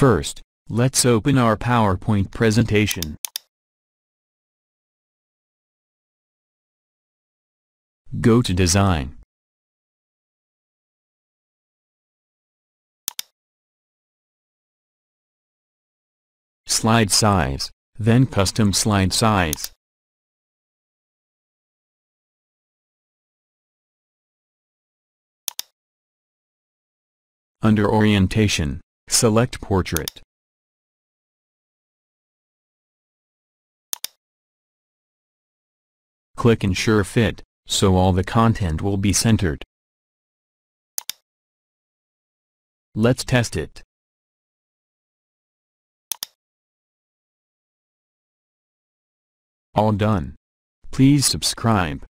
First, let's open our PowerPoint presentation. Go to Design. Slide size, then custom slide size. Under Orientation, Select Portrait. Click Ensure Fit, so all the content will be centered. Let's test it. All done. Please subscribe.